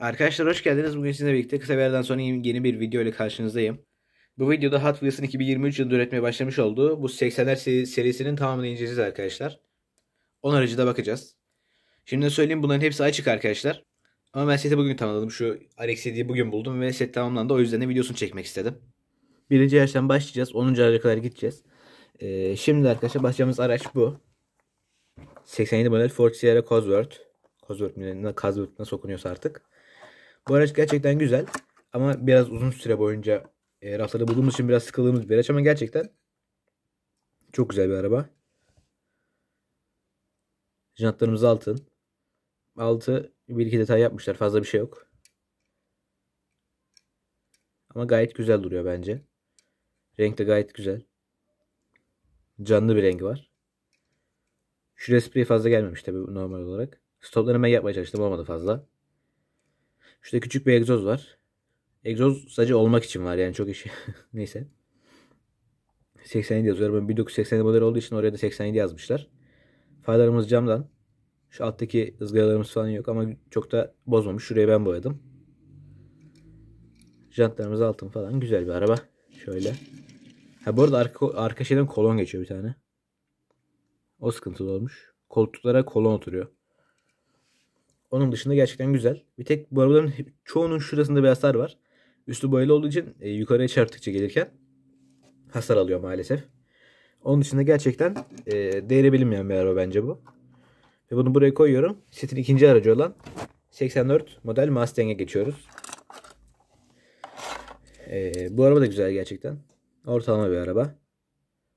Arkadaşlar hoş geldiniz. Bugün sizinle birlikte kısa bir aradan sonra yeni bir video ile karşınızdayım. Bu videoda Hot Wheels'ın 2023 yılında üretmeye başlamış olduğu bu 80'ler serisinin tamamını inceleyeceğiz arkadaşlar. 10 aracı da bakacağız. Şimdi söyleyeyim bunların hepsi açık arkadaşlar. Ama ben seti bugün tamamladım. Şu RX 7'yi bugün buldum ve set tamamlandı. O yüzden de videosunu çekmek istedim. Birinci araçtan başlayacağız. 10. araca kadar gideceğiz. Ee, şimdi arkadaşlar başlayacağımız araç bu. 87 model Ford Sierra Cosworth. Kaz örtümlerine, kaz örtümüne sokunuyorsa artık. Bu araç gerçekten güzel. Ama biraz uzun süre boyunca e, raflarda bulduğumuz için biraz sıkıldığımız bir araç ama gerçekten çok güzel bir araba. Jantlarımız altın. Altı bir iki detay yapmışlar. Fazla bir şey yok. Ama gayet güzel duruyor bence. Renk de gayet güzel. Canlı bir rengi var. Şu sprey fazla gelmemiş tabi normal olarak. Stoplarını ben yapmaya çalıştım. Olmadı fazla. Şurada küçük bir egzoz var. Egzoz sadece olmak için var yani çok işi Neyse. 87 yazıyor. Ben 1987 model olduğu için oraya da 87 yazmışlar. Farlarımız camdan. Şu alttaki ızgaralarımız falan yok ama çok da bozmamış. Şurayı ben boyadım. Jantlarımız altın falan. Güzel bir araba. Şöyle. Ha bu arada arka, arka şeyden kolon geçiyor bir tane. O sıkıntılı olmuş. Koltuklara kolon oturuyor. Onun dışında gerçekten güzel. Bir tek bu arabaların çoğunun şurasında bir hasar var. Üstü boyalı olduğu için e, yukarıya çarptıkça gelirken hasar alıyor maalesef. Onun dışında gerçekten e, değeri bilinmeyen bir araba bence bu. Ve bunu buraya koyuyorum. Setin ikinci aracı olan 84 model Mustang'e geçiyoruz. E, bu araba da güzel gerçekten. Ortalama bir araba.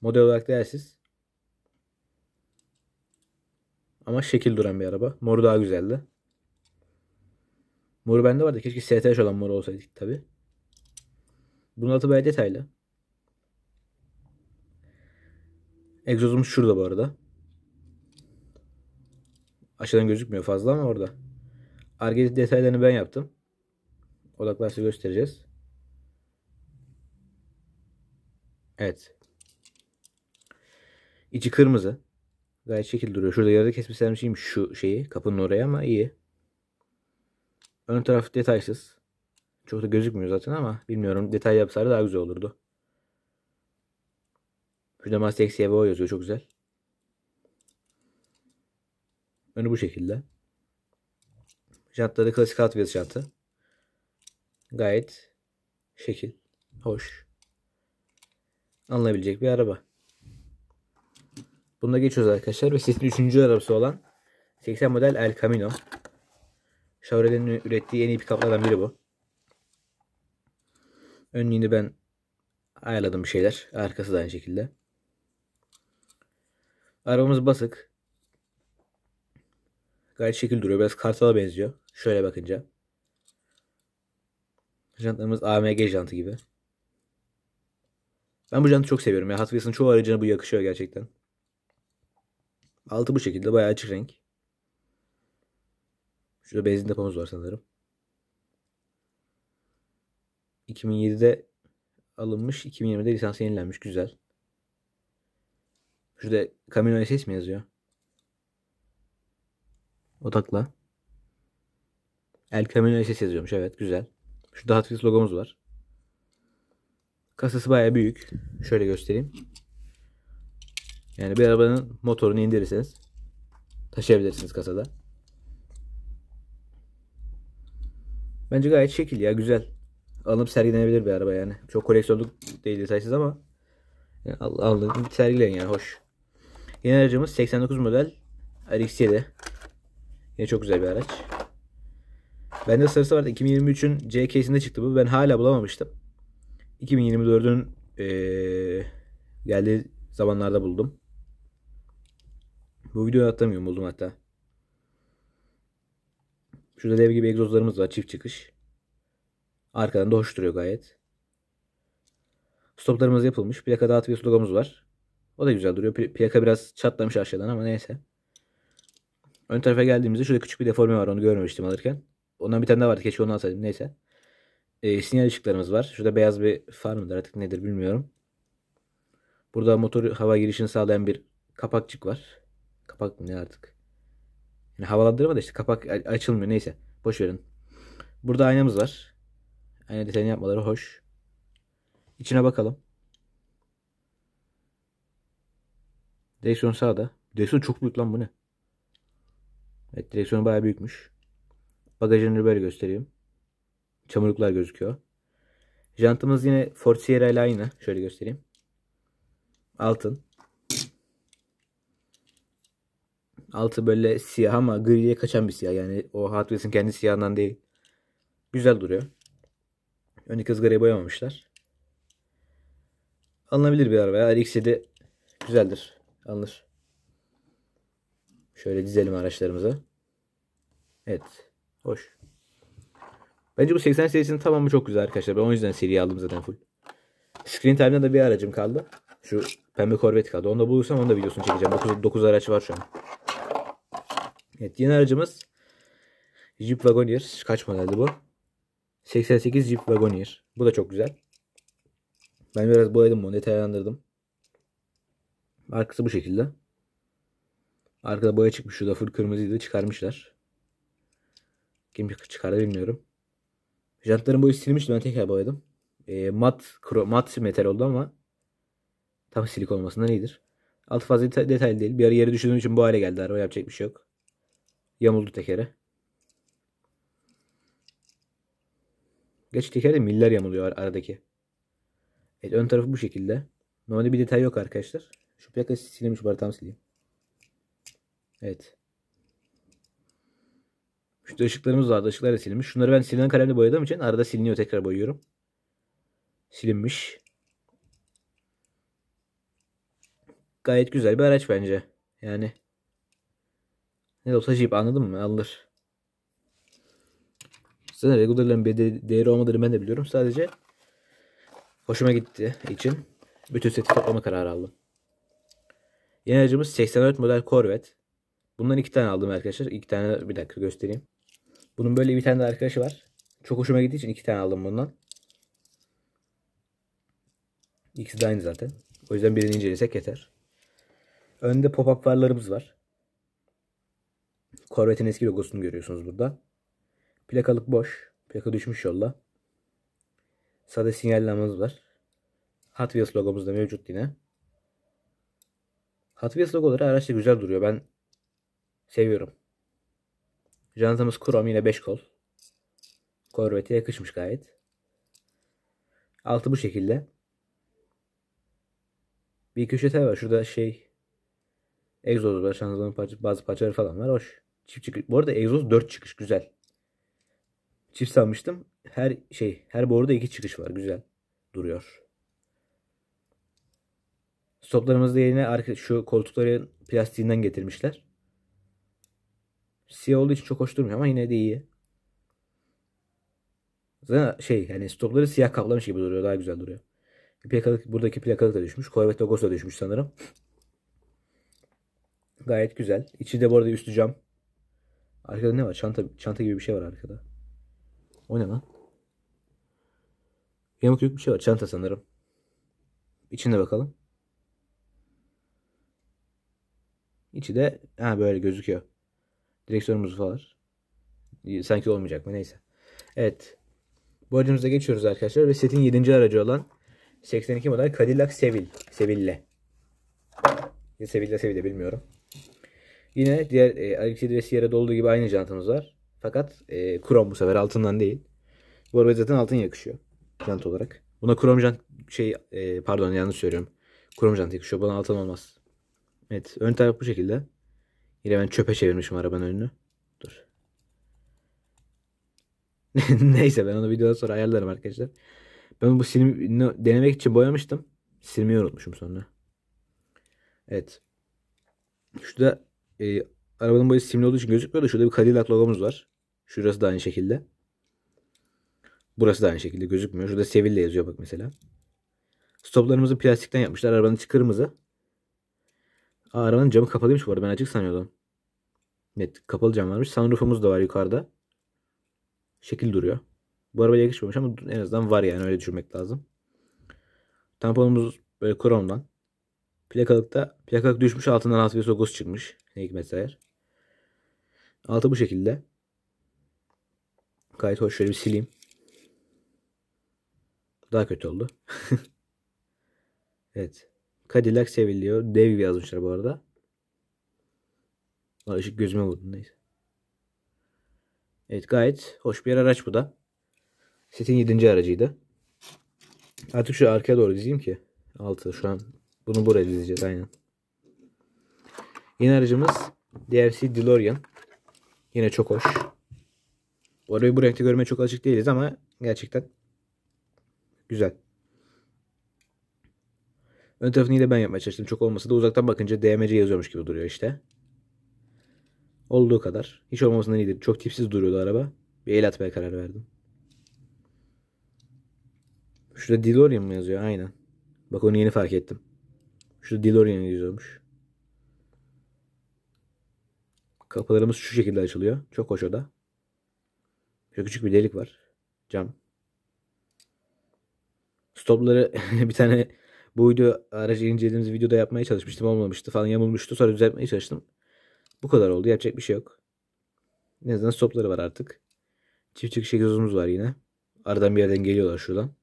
Model olarak değersiz. Ama şekil duran bir araba. Moru daha güzeldi. Moru bende vardı. Keşke STH olan moru olsaydık tabi. Bunun altı bayağı detaylı. Egzozumuz şurada bu arada. Aşağıdan gözükmüyor fazla ama orada. Arge detaylarını ben yaptım. Odaklarsa göstereceğiz. Evet. İçi kırmızı. Gayet şekil duruyor. Şurada yarı kesmişlermişim şu şeyi. Kapının oraya ama iyi. Ön taraf detaysız. Çok da gözükmüyor zaten ama bilmiyorum. Detay yapsaydı daha güzel olurdu. Şurada Maztek CVO yazıyor. Çok güzel. Önü bu şekilde. Jantları klasik alt viyası jantı. Gayet şekil. Hoş. anlayabilecek bir araba. Bunda geçiyoruz arkadaşlar ve sesin 3. arabası olan 80 model El Camino. Chevrolet'in ürettiği en iyi pikaplardan biri bu. Önlüğünü ben ayarladım bir şeyler. Arkası da aynı şekilde. Arabamız basık. Gayet şekil duruyor. Biraz kartala benziyor. Şöyle bakınca. Jantlarımız AMG jantı gibi. Ben bu jantı çok seviyorum. Ya Hot Wheels'ın çoğu aracına bu yakışıyor gerçekten. Altı bu şekilde bayağı açık renk. Şurada benzin depomuz var sanırım. 2007'de alınmış. 2020'de lisans yenilenmiş. Güzel. Şurada Camino SS mi yazıyor? Odakla. El Camino SS yazıyormuş. Evet güzel. Şurada Hot Wheels logomuz var. Kasası baya büyük. Şöyle göstereyim. Yani bir arabanın motorunu indirirseniz taşıyabilirsiniz kasada. Bence gayet şekil ya güzel. alıp sergilenebilir bir araba yani. Çok koleksiyonluk değil detaysız ama yani alınıp sergileyin yani hoş. Yeni aracımız 89 model RX-7. Yine çok güzel bir araç. Bende sarısı vardı. 2023'ün CK'sinde çıktı bu. Ben hala bulamamıştım. 2024'ün ee, geldiği zamanlarda buldum. Bu videoyu atlamıyorum buldum hatta. Şurada dev gibi egzozlarımız var. Çift çıkış. Arkadan da hoş duruyor gayet. Stoplarımız yapılmış. Plaka dağıtı bir logomuz var. O da güzel duruyor. Plaka biraz çatlamış aşağıdan ama neyse. Ön tarafa geldiğimizde şurada küçük bir deforme var. Onu görmemiştim alırken. Ondan bir tane daha vardı. Keşke onu alsaydım. Neyse. E, sinyal ışıklarımız var. Şurada beyaz bir far mıdır artık nedir bilmiyorum. Burada motor hava girişini sağlayan bir kapakçık var. Kapak mı ne artık? Yani havalandırma da işte kapak açılmıyor. Neyse. Boş verin. Burada aynamız var. Ayna desen yapmaları hoş. İçine bakalım. Direksiyon sağda. Direksiyon çok büyük lan bu ne? Evet direksiyonu bayağı büyükmüş. Bagajını böyle göstereyim. Çamurluklar gözüküyor. Jantımız yine Ford Sierra ile aynı. Şöyle göstereyim. Altın. Altı böyle siyah ama griye kaçan bir siyah. Yani o Hot Wheels'in kendi siyahından değil. Güzel duruyor. Öndeki ızgarayı boyamamışlar. Alınabilir bir araba ya. RX-7 güzeldir. Alınır. Şöyle dizelim araçlarımıza. Evet. Hoş. Bence bu 80 serisinin tamamı çok güzel arkadaşlar. Ben o yüzden seriyi aldım zaten full. Screen Time'da da bir aracım kaldı. Şu pembe korvet kaldı. Onu da bulursam onu da videosunu çekeceğim. 9, 9 araç var şu an. Evet yeni aracımız Jeep Wagoneer. Kaç modeldi bu? 88 Jeep Wagoneer. Bu da çok güzel. Ben biraz boyadım bunu. Detaylandırdım. Arkası bu şekilde. Arkada boya çıkmış. Şurada full kırmızıydı. Çıkarmışlar. Kim çıkardı bilmiyorum. Jantların boyu silmişti. Ben tekrar boyadım. E, mat, kro, mat metal oldu ama tam silik olmasından iyidir. Alt fazla detaylı değil. Bir ara yere düşürdüğüm için bu hale geldi. Araba yapacak bir şey yok. Yamuldu tekere. Geç tekerde miller yamuluyor aradaki. Evet ön tarafı bu şekilde. Normalde bir detay yok arkadaşlar. Şu plaka silinmiş bari tam sileyim. Evet. Şurada ışıklarımız vardı. Işıklar da silinmiş. Şunları ben silinen kalemle boyadığım için arada siliniyor. Tekrar boyuyorum. Silinmiş. Gayet güzel bir araç bence. Yani ne de olsa jip anladın mı? Alınır. Zaten regularların bir de değeri olmadığını ben de biliyorum. Sadece hoşuma gitti için bütün seti toplama kararı aldım. Yeni aracımız 84 model Corvette. Bundan iki tane aldım arkadaşlar. İki tane bir dakika göstereyim. Bunun böyle bir tane de arkadaşı var. Çok hoşuma gittiği için iki tane aldım bundan. İkisi de aynı zaten. O yüzden birini incelesek yeter. Önde pop-up farlarımız var. Corvette'in eski logosunu görüyorsunuz burada. Plakalık boş. Plaka düşmüş yolla. Sade sinyallamamız var. Hot Wheels logomuz da mevcut yine. Hot Wheels logoları araçta güzel duruyor. Ben seviyorum. Jantamız krom yine 5 kol. Corvette'e yakışmış gayet. Altı bu şekilde. Bir köşe var. Şurada şey egzoz var. Şanzıman parça, bazı parçaları falan var. Hoş. Çift çıkış. Bu arada egzoz 4 çıkış güzel. Çift sanmıştım. Her şey her boruda 2 çıkış var. Güzel duruyor. Stoplarımızda yine arka, şu koltukları plastiğinden getirmişler. Siyah olduğu için çok hoş durmuyor ama yine de iyi. Zaten şey yani stopları siyah kaplamış gibi duruyor. Daha güzel duruyor. Plakalık, buradaki plakalık da düşmüş. Corvette logosu da düşmüş sanırım. Gayet güzel. İçi de bu arada üstü cam. Arkada ne var? Çanta, çanta gibi bir şey var arkada. O ne lan? Yamuk yük bir şey var. Çanta sanırım. İçinde bakalım. İçi de ha böyle gözüküyor. Direksiyonumuz var. Sanki olmayacak mı? Neyse. Evet. Bu aracımıza geçiyoruz arkadaşlar. Ve setin 7. aracı olan 82 model Cadillac Seville. Seville. Seville Seville bilmiyorum. Yine diğer e, Alexi Sierra dolduğu gibi aynı jantımız var. Fakat e, krom bu sefer altından değil. Bu arada zaten altın yakışıyor jant olarak. Buna krom jant şey e, pardon yanlış söylüyorum. Krom jant yakışıyor. Buna altın olmaz. Evet ön taraf bu şekilde. Yine ben çöpe çevirmişim arabanın önünü. Dur. Neyse ben onu videodan sonra ayarlarım arkadaşlar. Ben bu silimi denemek için boyamıştım. Silmeyi unutmuşum sonra. Evet. Şurada e, arabanın boyası simli olduğu için gözükmüyor da şurada bir Cadillac logomuz var. Şurası da aynı şekilde. Burası da aynı şekilde gözükmüyor. Şurada Seville yazıyor bak mesela. Stoplarımızı plastikten yapmışlar. Arabanın içi kırmızı. Aa, arabanın camı kapalıymış bu arada. Ben açık sanıyordum. Evet kapalı cam varmış. Sunroofumuz da var yukarıda. Şekil duruyor. Bu araba yakışmamış ama en azından var yani öyle düşünmek lazım. Tamponumuz böyle kromdan. Plakalıkta plakalık düşmüş altından Hatfiye Sogos çıkmış. Ne hikmetse eğer. Altı bu şekilde. Gayet hoş. Şöyle bir sileyim. Daha kötü oldu. evet. Cadillac seviliyor. Dev yazmışlar bu arada. Valla ışık gözüme vurdu. Neyse. Evet gayet hoş bir araç bu da. Setin 7. aracıydı. Artık şu arkaya doğru dizeyim ki. 6 şu an bunu buraya dizeceğiz aynen. Yeni aracımız DRC DeLorean. Yine çok hoş. Bu arabayı bu renkte görmeye çok alışık değiliz ama gerçekten güzel. Ön tarafını yine ben yapmaya çalıştım. Çok olmasa da uzaktan bakınca DMC yazıyormuş gibi duruyor işte. Olduğu kadar. Hiç olmamasından iyidir. Çok tipsiz duruyordu araba. Bir el atmaya karar verdim. Şurada DeLorean mı yazıyor? Aynen. Bak onu yeni fark ettim. Şurada DeLorean yazıyormuş. Kapılarımız şu şekilde açılıyor. Çok hoş o da. Şöyle küçük bir delik var. Cam. Stopları bir tane bu video aracı incelediğimiz videoda yapmaya çalışmıştım. Olmamıştı falan yamulmuştu. Sonra düzeltmeye çalıştım. Bu kadar oldu. Yapacak bir şey yok. En azından stopları var artık. Çift çıkış egzozumuz var yine. Aradan bir yerden geliyorlar şuradan.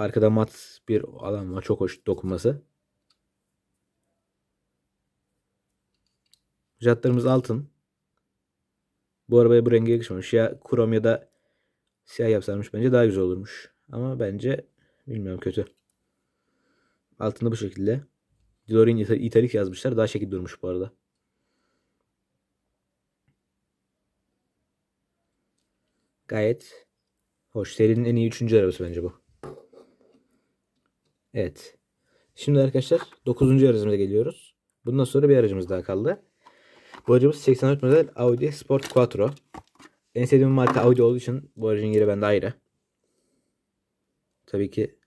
Arkada mat bir alan var. Çok hoş dokunması. Jantlarımız altın. Bu arabaya bu renge yakışmamış. Ya krom ya da siyah yapsarmış. bence daha güzel olurmuş. Ama bence bilmiyorum kötü. Altında bu şekilde. DeLorean italik yazmışlar. Daha şekil durmuş bu arada. Gayet hoş. Serinin en iyi üçüncü arabası bence bu. Evet. Şimdi arkadaşlar 9. aracımıza geliyoruz. Bundan sonra bir aracımız daha kaldı. Bu aracımız 84 model Audi Sport Quattro. En sevdiğim marka Audi olduğu için bu aracın yeri bende ayrı. Tabii ki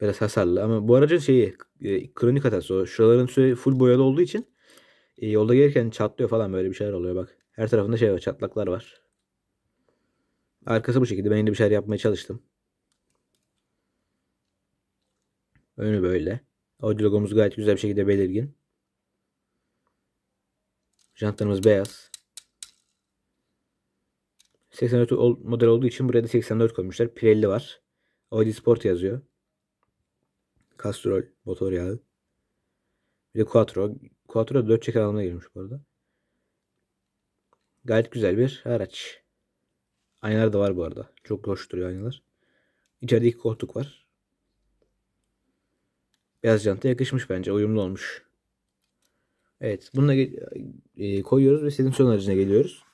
biraz hasarlı ama bu aracın şeyi e, kronik hatası o. Şuraların süre full boyalı olduğu için e, yolda gelirken çatlıyor falan böyle bir şeyler oluyor bak. Her tarafında şey var çatlaklar var. Arkası bu şekilde ben yine bir şeyler yapmaya çalıştım. Önü böyle. Audi logomuz gayet güzel bir şekilde belirgin. Jantlarımız beyaz. 84 model olduğu için buraya da 84 koymuşlar. Pirelli var. Audi Sport yazıyor. Castrol motor yağı. Bir de Quattro. Quattro 4 çeker alanına girmiş bu arada. Gayet güzel bir araç. Aynalar da var bu arada. Çok hoş duruyor aynalar. İçeride iki koltuk var. Beyaz canta yakışmış bence. Uyumlu olmuş. Evet. Bunu e, koyuyoruz ve setin son aracına geliyoruz.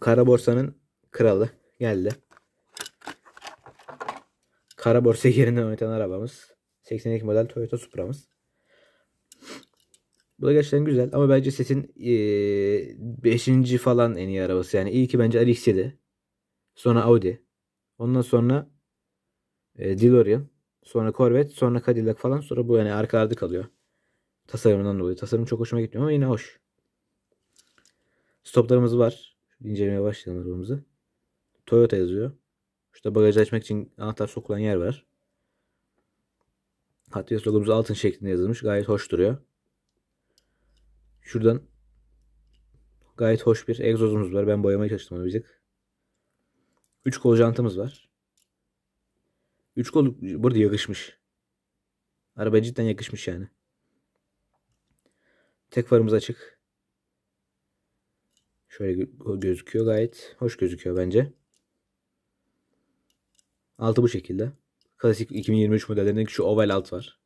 Kara borsanın kralı geldi. Kara borsa yerinden oynatan arabamız. 82 model Toyota Supra'mız. Bu da gerçekten güzel ama bence sesin 5. E, falan en iyi arabası. Yani iyi ki bence rx Sonra Audi. Ondan sonra e, DeLorean. Sonra Corvette, sonra Cadillac falan sonra bu yani arkalarda kalıyor. Tasarımından dolayı. Tasarım çok hoşuma gitmiyor ama yine hoş. Stoplarımız var. İncelemeye başlayalım arabamızı. Toyota yazıyor. Şurada bagajı açmak için anahtar sokulan yer var. Hot Wheels logomuz altın şeklinde yazılmış. Gayet hoş duruyor. Şuradan gayet hoş bir egzozumuz var. Ben boyamaya çalıştım onu birazcık. 3 kol jantımız var. Üç gol burada yakışmış. Arabaya cidden yakışmış yani. Tek farımız açık. Şöyle gözüküyor gayet. Hoş gözüküyor bence. Altı bu şekilde. Klasik 2023 modellerindeki şu oval alt var.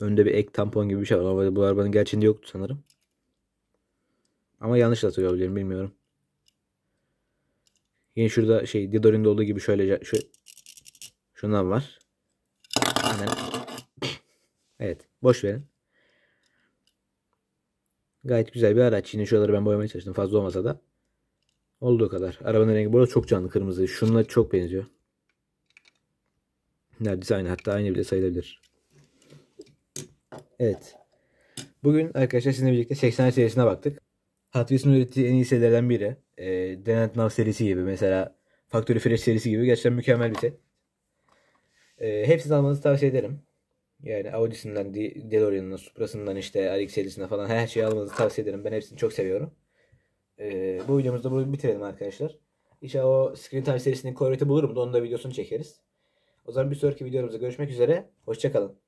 Önde bir ek tampon gibi bir şey var. Bu arabanın gerçeğinde yoktu sanırım. Ama yanlış hatırlıyor olabilirim bilmiyorum. Yine şurada şey Didorin'de olduğu gibi şöyle şu, şundan var. Hemen. Evet. Boş verin. Gayet güzel bir araç. Yine şuraları ben boyamaya çalıştım. Fazla olmasa da. Olduğu kadar. Arabanın rengi burada çok canlı kırmızı. Şunlar çok benziyor. Neredeyse aynı. Hatta aynı bile sayılabilir. Evet. Bugün arkadaşlar sizinle birlikte 80 serisine baktık. Hot Wheels'ın ürettiği en iyi serilerden biri. E, ee, Denet Nav serisi gibi mesela Factory Fresh serisi gibi gerçekten mükemmel bir set. E, hepsini almanızı tavsiye ederim. Yani Audi'sinden, DeLorean'ın, Supra'sından işte RX serisinden falan her şeyi almanızı tavsiye ederim. Ben hepsini çok seviyorum. E, bu videomuzda bunu bitirelim arkadaşlar. İnşallah o Screen Time serisinin koreti bulurum da onun da videosunu çekeriz. O zaman bir sonraki videomuzda görüşmek üzere. Hoşçakalın.